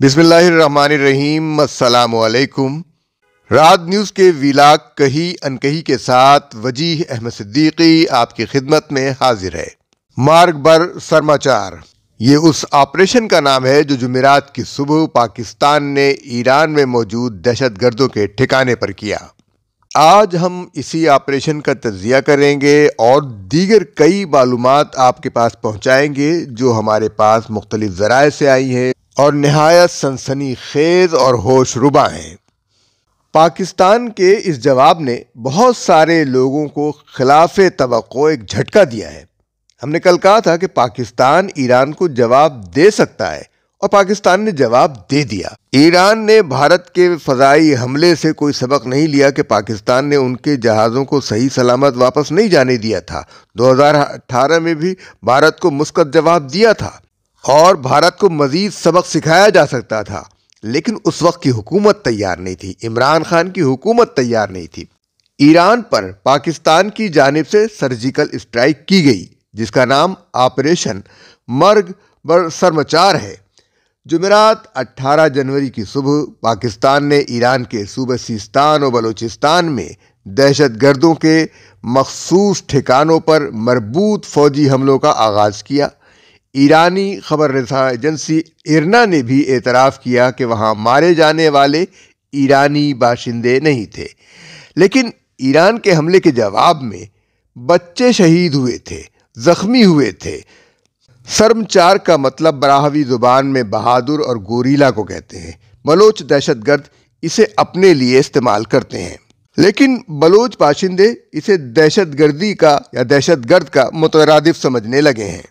बिस्मिल्लाहिर्रहमानिर्रहीम रात न्यूज़ के विलाक कही अनकही के साथ वजीह अहमद सिद्दीकी आपकी खिदमत में हाजिर है मार्ग बर सरमाचार ये उस ऑपरेशन का नाम है जो जुमेरात की सुबह पाकिस्तान ने ईरान में मौजूद दहशत गर्दों के ठिकाने पर किया आज हम इसी ऑपरेशन का तजिया करेंगे और दीगर कई मालूम आपके पास पहुंचाएंगे जो हमारे पास मुख्तलिफ ज़राए से आई हैं और नहायत सनसनी खेज और होशरुबा हैं पाकिस्तान के इस जवाब ने बहुत सारे लोगों को खिलाफ तो एक झटका दिया है हमने कल कहा था कि पाकिस्तान ईरान को जवाब दे सकता है और पाकिस्तान ने जवाब दे दिया ईरान ने भारत के फजाई हमले से कोई सबक नहीं लिया कि पाकिस्तान ने उनके जहाज़ों को सही सलामत वापस नहीं जाने दिया था 2018 में भी भारत को मुस्कत जवाब दिया था और भारत को मज़ीद सबक सिखाया जा सकता था लेकिन उस वक्त की हुकूमत तैयार नहीं थी इमरान खान की हुकूमत तैयार नहीं थी ईरान पर पाकिस्तान की जानब से सर्जिकल स्ट्राइक की गई जिसका नाम ऑपरेशन मर्ग बर सरमचार है जुमेरात 18 जनवरी की सुबह पाकिस्तान ने ईरान के सूबे सिस्तान और बलूचिस्तान में दहशत गर्दों के मखसूस ठिकानों पर मरबूत फौजी हमलों का आगाज़ किया ईरानी खबर रसा एजेंसी इरना ने भी एतराफ़ किया कि वहाँ मारे जाने वाले ईरानी बाशिंदे नहीं थे लेकिन ईरान के हमले के जवाब में बच्चे शहीद हुए थे ज़ख्मी हुए थे शर्मचार का मतलब बराहवी ज़ुबान में बहादुर और गोरीला को कहते हैं बलोच दहशतगर्द इसे अपने लिए इस्तेमाल करते हैं लेकिन बलोच बाशिंदे इसे दहशतगर्दी का या दहशतगर्द का मुतरद समझने लगे हैं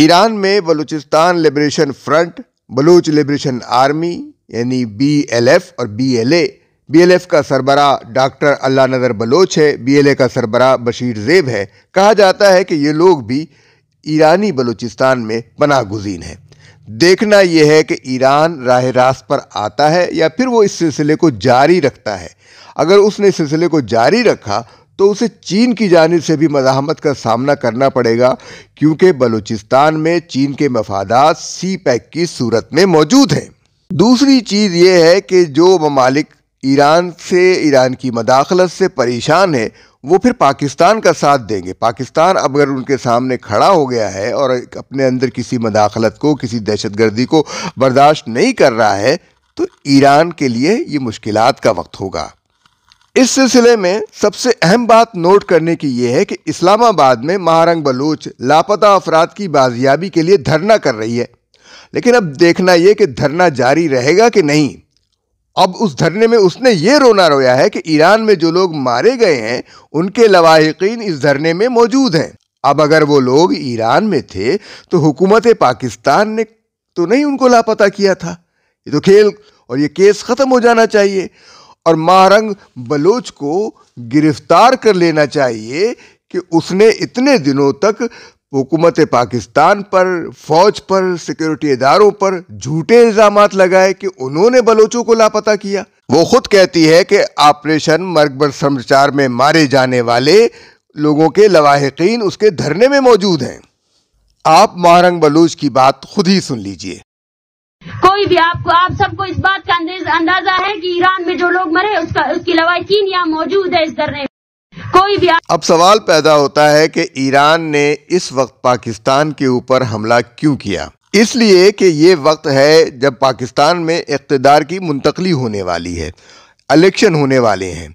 ईरान में Balochistan liberation front Baloch liberation army यानी बी एल एफ और B L A B L F का सरबरा डॉक्टर अल्लाह नज़र बलोच है बी एल ए का सरबरा बशीर जेब है कहा जाता है कि ये लोग भी ईरानी बलूचिस्तान में बना गुजीन है देखना यह है कि ईरान राह रास्त पर आता है या फिर वो इस सिलसिले को जारी रखता है अगर उसने सिलसिले को जारी रखा तो उसे चीन की जानब से भी मजामत का सामना करना पड़ेगा क्योंकि बलूचिस्तान में चीन के मफादात सी पैक की सूरत में मौजूद हैं दूसरी चीज़ ये है कि जो ममालिक ईरान से ईरान की मदाखलत से परेशान है वो फिर पाकिस्तान का साथ देंगे पाकिस्तान अब अगर उनके सामने खड़ा हो गया है और अपने अंदर किसी मदाखलत को किसी दहशत गर्दी को बर्दाश्त नहीं कर रहा है तो ईरान के लिए ये मुश्किल का वक्त होगा इस सिलसिले में सबसे अहम बात नोट करने की यह है कि इस्लामाबाद में महारंग बलूच लापता अफराद की बाजियाबी के लिए धरना कर रही है लेकिन अब देखना यह कि धरना जारी रहेगा कि नहीं अब उस धरने में उसने ये रोना रोया है कि ईरान में जो लोग मारे गए हैं उनके लवाहिकीन इस धरने में मौजूद हैं अब अगर वो लोग ईरान में थे तो हुकूमत पाकिस्तान ने तो नहीं उनको लापता किया था ये तो खेल और ये केस ख़त्म हो जाना चाहिए और महारंग बलोच को गिरफ्तार कर लेना चाहिए कि उसने इतने दिनों तक हुकूमत पाकिस्तान पर फौज पर सिक्योरिटी इदारों पर झूठे इल्ज़ाम लगाए कि उन्होंने बलोचों को लापता किया वो खुद कहती है कि ऑपरेशन मरकबर समाचार में मारे जाने वाले लोगों के लवाहकिन उसके धरने में मौजूद हैं आप महारंग बलूच की बात खुद ही सुन लीजिए कोई भी आपको आप सबको इस बात का अंदाजा है कि ईरान में जो लोग मरे उसका उसकी लवाकिन यहाँ मौजूद है इस धरने कोई भी अब सवाल पैदा होता है कि ईरान ने इस वक्त पाकिस्तान के ऊपर हमला क्यों किया इसलिए कि ये वक्त है जब पाकिस्तान में इकतदार की मुंतकली होने वाली है इलेक्शन होने वाले हैं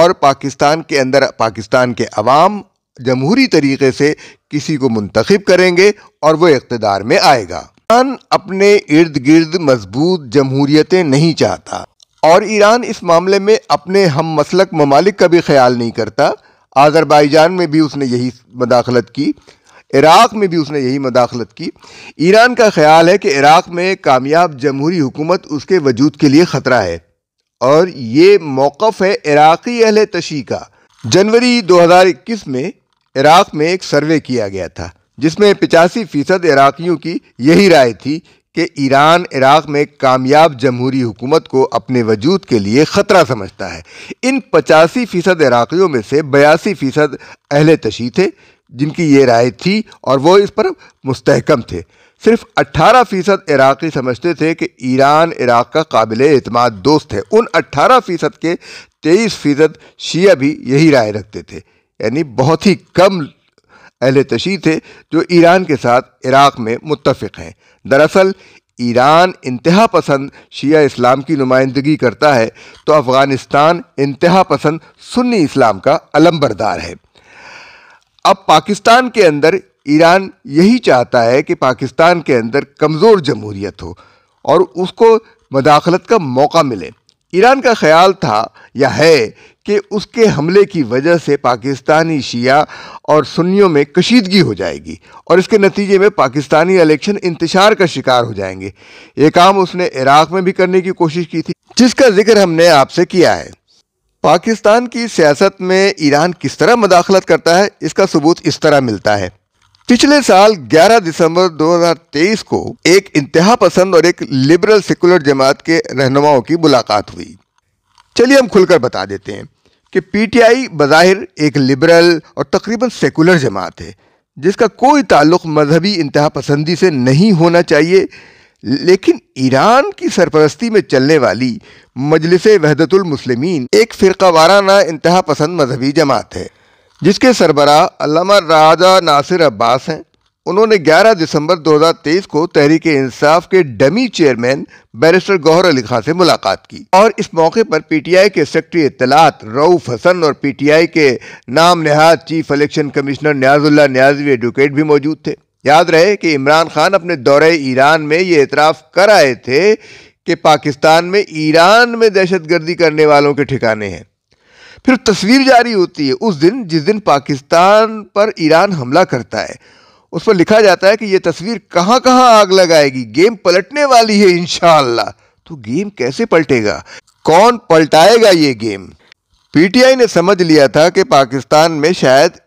और पाकिस्तान के अंदर पाकिस्तान के अवाम जमहूरी तरीके से किसी को मुंतखब करेंगे और वो इकतदार में आएगा ईरान अपने इर्द गिर्द मजबूत जमहूरियतें नहीं चाहता और ईरान इस मामले में अपने हम मसलक ममालिक का भी ख्याल नहीं करता आज़रबाईजान में भी उसने यही मदाखलत की इराक़ में भी उसने यही मदाखलत की ईरान का ख्याल है कि इराक़ में कामयाब जमहूरी हुकूमत उसके वजूद के लिए ख़तरा है और ये मौक़ है इराक़ी अहल तशी का जनवरी 2021 में इराक़ में एक सर्वे किया गया था जिसमें पिचासी फीसद इराक़ियों की यही राय थी कि ईरान इराक़ में कामयाब जमहूरी हुकूमत को अपने वजूद के लिए ख़तरा समझता है इन पचासी फ़ीसद इराक़ियों में से बयासी फ़ीसद अहल तशी थे जिनकी ये राय थी और वो इस पर मुस्तकम थे सिर्फ 18 फ़ीसद इराक़ी समझते थे कि ईरान इराक़ का काबिल अतमाद दोस्त है उन 18 फ़ीसद के 23 फ़ीसद शिया भी यही राय रखते थे यानी बहुत ही कम अहल तशी थे जो ईरान के साथ इराक़ में मुतफ़ हैं दरअसल ईरान इंतहा पसंद शिया इस्लाम की नुमाइंदगी करता है तो अफ़गानिस्तान इंतहा पसंद सुन्नी इस्लाम का अलम्बरदार है अब पाकिस्तान के अंदर ईरान यही चाहता है कि पाकिस्तान के अंदर कमज़ोर जमहूरियत हो और उसको मदाखलत का मौका मिले ईरान का ख्याल था या है कि उसके हमले की वजह से पाकिस्तानी शिया और सुन्नियों में कशीदगी हो जाएगी और इसके नतीजे में पाकिस्तानी इलेक्शन इंतजार का शिकार हो जाएंगे ये काम उसने इराक में भी करने की कोशिश की थी जिसका जिक्र हमने आपसे किया है पाकिस्तान की सियासत में ईरान किस तरह मदाखलत करता है इसका सबूत इस तरह मिलता है पिछले साल 11 दिसंबर 2023 को एक इंतहा पसंद और एक लिबरल सेकुलर जमात के रहनुमाओं की मुलाकात हुई चलिए हम खुलकर बता देते हैं कि पीटीआई बज़ाहिर एक लिबरल और तकरीबन सेकुलर जमात है जिसका कोई ताल्लुक मजहबी इंतहा पसंदी से नहीं होना चाहिए लेकिन ईरान की सरपरस्ती में चलने वाली मजलिस वहदतुल मुस्लिमीन एक फ़िरका वाराना इंतहा पसंद मजहबी जमात है जिसके सरबरा अलामा राजा नासिर अब्बास हैं उन्होंने 11 दिसंबर 2023 को तहरीक इंसाफ के dummy chairman barrister Gohar Ali Khan से मुलाकात की और इस मौके पर पीटीआई के सेक्रेटरी इतलात रऊफ हसन और पीटीआई के नाम नेहाद chief election commissioner Niazullah Niazi advocate भी मौजूद थे याद रहे कि इमरान खान अपने दौरे ईरान में ये इतराफ़ कर आए थे कि पाकिस्तान में ईरान में दहशत गर्दी करने वालों के ठिकाने हैं फिर तस्वीर जारी होती है उस दिन जिस दिन पाकिस्तान पर ईरान हमला करता है उस पर लिखा जाता है कि यह तस्वीर कहाँ कहाँ आग लगाएगी गेम पलटने वाली है इनशाला तो गेम कैसे पलटेगा कौन पलटाएगा ये गेम पीटीआई ने समझ लिया था कि पाकिस्तान में शायद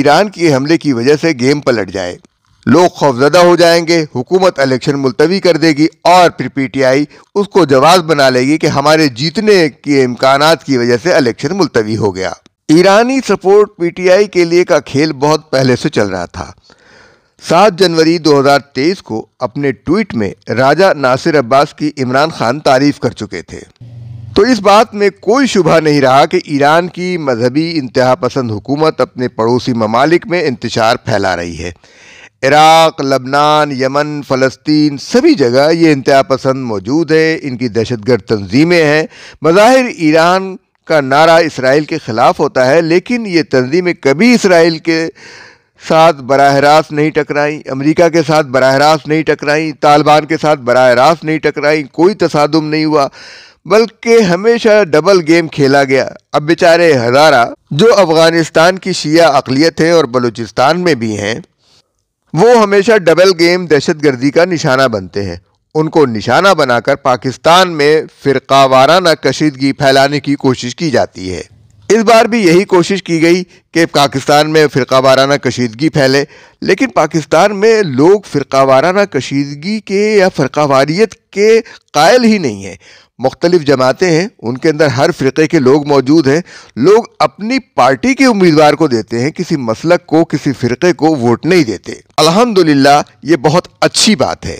ईरान के हमले की वजह से गेम पलट जाए लोग खौफजदा हो जाएंगे हुकूमत इलेक्शन मुलतवी कर देगी और फिर पीटीआई उसको जवाब बना लेगी कि हमारे जीतने के इम्कान की वजह से इलेक्शन मुलतवी हो गया ईरानी सपोर्ट पीटीआई के लिए का खेल बहुत पहले से चल रहा था सात जनवरी 2023 को अपने ट्वीट में राजा नासिर अब्बास की इमरान खान तारीफ कर चुके थे तो इस बात में कोई शुभा नहीं रहा कि ईरान की मजहबी इंतहा पसंद हुकूमत अपने पड़ोसी ममालिक में इंतजार फैला रही है इराक लबनान यमन फ़लस्तीन सभी जगह ये इंतहा पसंद मौजूद है इनकी दहशत गर्द तंजीमें हैं बज़ाहिर ईरान का नारा इसराइल के ख़िलाफ़ होता है लेकिन ये तंजीमें कभी इसराइल के साथ बरह रास्त नहीं टकराई अमेरिका के साथ बरह रास्त नहीं टकराई तालिबान के साथ बरह रास्त नहीं टकराई कोई तसादम नहीं हुआ बल्कि हमेशा डबल गेम खेला गया अब बेचारे हज़ारा जो अफ़गानिस्तान की शिया अकलीत है और बलूचिस्तान में भी हैं वो हमेशा डबल गेम दहशतगर्दी का निशाना बनते हैं उनको निशाना बनाकर पाकिस्तान में फ़िरका वाराना कशीदगी फैलाने की कोशिश की जाती है इस बार भी यही कोशिश की गई कि पाकिस्तान में फ़िरका वाराना कशीदगी फैले लेकिन पाकिस्तान में लोग फ़िरका वाराना कशीदगी के या फ़िरका वारीत के कायल ही नहीं हैं मुख्तलिफ़ जमातें हैं उनके अंदर हर फ़िरक़े के लोग मौजूद हैं लोग अपनी पार्टी के उम्मीदवार को देते हैं किसी मसलक को किसी फ़िरक़े को वोट नहीं देते अलहमदिल्ला ये बहुत अच्छी बात है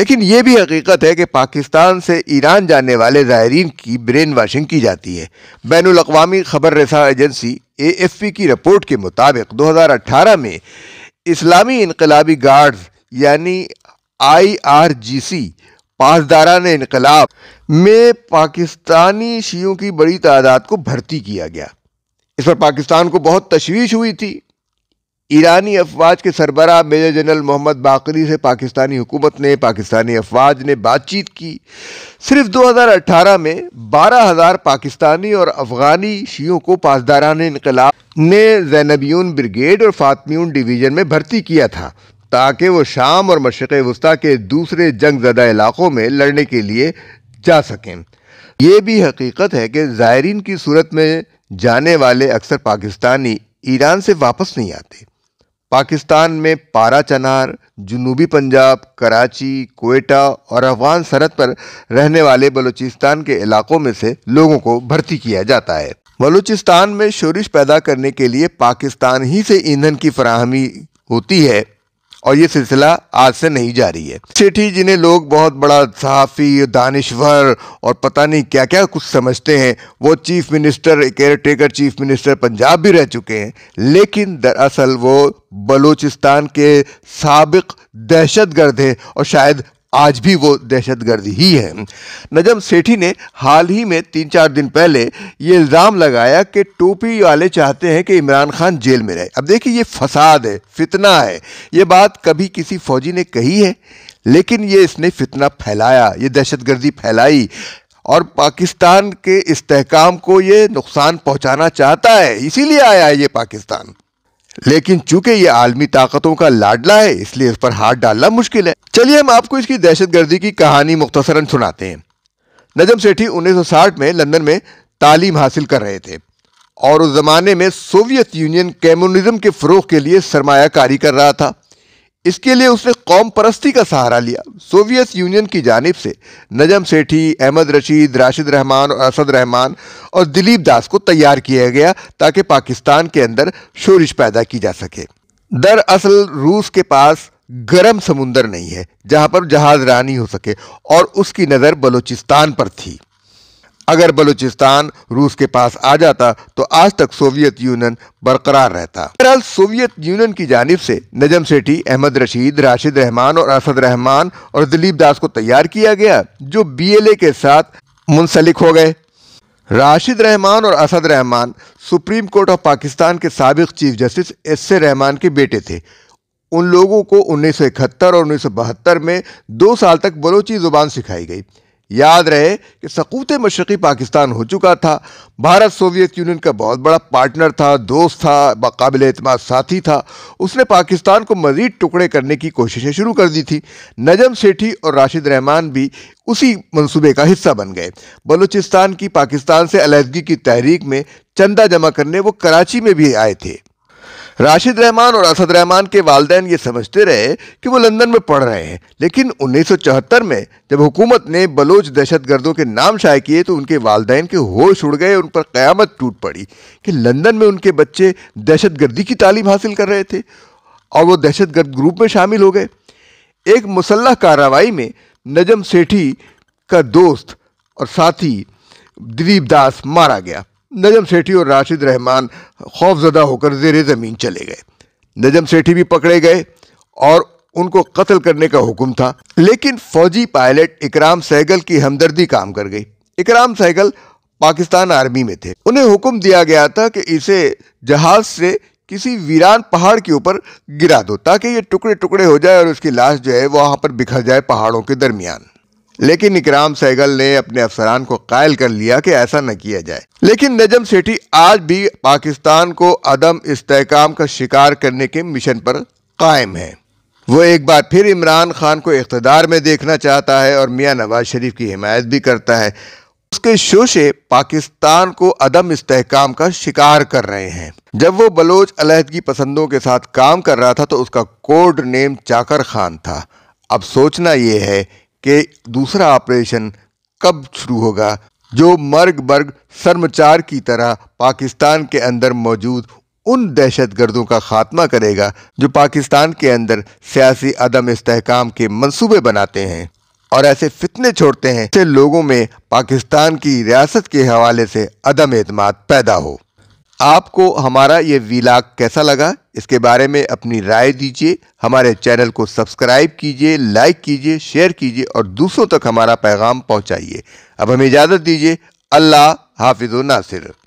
लेकिन ये भी हकीकत है कि पाकिस्तान से ईरान जाने वाले ज़ायरीन की ब्रेन वाशिंग की जाती है बैन अवी ख़बर रसा एजेंसी ए एफ पी की रिपोर्ट के मुताबिक 2018 में इस्लामी इनकलाबी गार्ड्स यानी आई आर जी सी पासदारा ने इनकलाब में पाकिस्तानी शियों की बड़ी तादाद को भर्ती किया गया इस पर पाकिस्तान को बहुत तशवीश हुई थी ईरानी अफवाज के सरबरा मेजर जनरल मोहम्मद बाकरी से पाकिस्तानी हुकूमत ने पाकिस्तानी अफवाज ने बातचीत की सिर्फ 2018 में 12000 पाकिस्तानी और अफगानी शियों को पासदारान इनकलाब ने जैनबियन ब्रिगेड और फातमियन डिवीज़न में भर्ती किया था ताकि वो शाम और मशरक़ वस्ती के दूसरे जंग जदा इलाक़ों में लड़ने के लिए जा सकें ये भी हकीकत है कि ज़ायरीन की सूरत में जाने वाले अक्सर पाकिस्तानी ईरान से वापस नहीं आते पाकिस्तान में पारा चनार जनूबी पंजाब कराची कोयटा और अफगान सरहद पर रहने वाले बलूचिस्तान के इलाकों में से लोगों को भर्ती किया जाता है बलूचिस्तान में शोरिश पैदा करने के लिए पाकिस्तान ही से ईंधन की फराहमी होती है और ये सिलसिला आज से नहीं जारी है सेठी जिन्हें लोग बहुत बड़ा सहाफ़ी दानश्वर और पता नहीं क्या क्या कुछ समझते हैं वो chief minister caretaker chief minister Punjab भी रह चुके हैं लेकिन दरअसल वो बलूचिस्तान के सबक दहशत गर्द हैं और शायद आज भी वो दहशतगर्द ही है नजम सेठी ने हाल ही में तीन चार दिन पहले ये इल्ज़ाम लगाया कि टोपी वाले चाहते हैं कि इमरान खान जेल में रहे अब देखिए ये फसाद है फितना है ये बात कभी किसी फौजी ने कही है लेकिन ये इसने फितना फैलाया ये दहशतगर्दी फैलाई और पाकिस्तान के इस्तेकाम को ये नुकसान पहुंचाना चाहता है इसीलिए आया है ये पाकिस्तान लेकिन चूंकि ये आलमी ताकतों का लाडला है इसलिए इस पर हाथ डालना मुश्किल है चलिए हम आपको इसकी दहशत गर्दी की कहानी मुख्तसरन सुनाते हैं नजम सेठी 1960 में लंदन में तालीम हासिल कर रहे थे और उस जमाने में सोवियत यूनियन कम्युनिज्म के फ़रोग के लिए सरमाकारी कर रहा था इसके लिए उसने कौम परस्ती का सहारा लिया सोवियत यूनियन की जानब से नजम सेठी अहमद रशीद राशिद रहमान और असद रहमान और दिलीप दास को तैयार किया गया ताकि पाकिस्तान के अंदर शोरिश पैदा की जा सके दरअसल रूस के पास गर्म समुंदर नहीं है जहां पर जहाज रानी हो सके और उसकी नज़र बलूचिस्तान पर थी अगर बलूचिस्तान रूस के पास आ जाता तो आज तक सोवियत यूनियन बरकरार रहता बहरहाल सोवियत यूनियन की जानब से नजम सेठी अहमद रशीद राशिद रहमान और असद रहमान और दिलीप दास को तैयार किया गया जो बीएलए के साथ मुंसलिक हो गए राशिद रहमान और Asad Rehman supreme court of Pakistan के सबक chief justice S A Rehman के बेटे थे उन लोगों को इकहत्तर और बहत्तर में दो साल तक बलोची ज़ुबान सिखाई गई याद रहे कि सकूत मशरक़ी पाकिस्तान हो चुका था भारत सोवियत यूनियन का बहुत बड़ा पार्टनर था दोस्त था बाबिल अतम साथी था उसने पाकिस्तान को मज़ीद टुकड़े करने की कोशिशें शुरू कर दी थी नजम सेठी और राशिद रहमान भी उसी मंसूबे का हिस्सा बन गए बलूचिस्तान की पाकिस्तान से अलहदगी की तहरीक में चंदा जमा करने वो कराची में भी आए थे राशिद रहमान और असद रहमान के वालदेन ये समझते रहे कि वो लंदन में पढ़ रहे हैं लेकिन 1974 में जब हुकूमत ने बलोच दहशतगर्दों के नाम शाये किए तो उनके वालदेन के होश उड़ गए उन पर क़्यामत टूट पड़ी कि लंदन में उनके बच्चे दहशतगर्दी की तालीम हासिल कर रहे थे और वो दहशतगर्द ग्रुप में शामिल हो गए एक मुसल्ह कार्रवाई में नजम सेठी का दोस्त और साथी दिलीप दास मारा गया नजम सेठी और राशिद रहमान खौफजदा होकर जेर ज़मीन चले गए नजम सेठी भी पकड़े गए और उनको कत्ल करने का हुक्म था लेकिन फौजी पायलट इकराम सहगल की हमदर्दी काम कर गई इकराम सहगल पाकिस्तान आर्मी में थे उन्हें हुक्म दिया गया था कि इसे जहाज से किसी वीरान पहाड़ के ऊपर गिरा दो ताकि ये टुकड़े टुकड़े हो जाए और उसकी लाश जो है वहाँ पर बिखर जाए पहाड़ों के दरमियान लेकिन इकराम सैगल ने अपने अफसरान को कायल कर लिया कि ऐसा न किया जाए लेकिन नजम सेठी आज भी पाकिस्तान को अदम इस्तेकाम का शिकार करने के मिशन पर कायम है वो एक बार फिर इमरान खान को इकतदार में देखना चाहता है और मियाँ नवाज शरीफ की हिमायत भी करता है उसके शोशे पाकिस्तान को अदम इस्तेकाम का शिकार कर रहे हैं जब वो बलोच अलहदगी पसंदों के साथ काम कर रहा था तो उसका कोड नेम चाकर खान था अब सोचना यह है कि दूसरा ऑपरेशन कब शुरू होगा जो मर्ग बर्ग शर्मचार की तरह पाकिस्तान के अंदर मौजूद उन दहशत गर्दों का खात्मा करेगा जो पाकिस्तान के अंदर सियासी अदम इस्तेकाम के मंसूबे बनाते हैं और ऐसे फितने छोड़ते हैं जिससे लोगों में पाकिस्तान की रियासत के हवाले से अदम अतमाद पैदा हो आपको हमारा ये वीलाग कैसा लगा इसके बारे में अपनी राय दीजिए हमारे चैनल को सब्सक्राइब कीजिए लाइक कीजिए शेयर कीजिए और दूसरों तक हमारा पैगाम पहुंचाइए अब हमें इजाज़त दीजिए अल्लाह हाफिज़ नासिर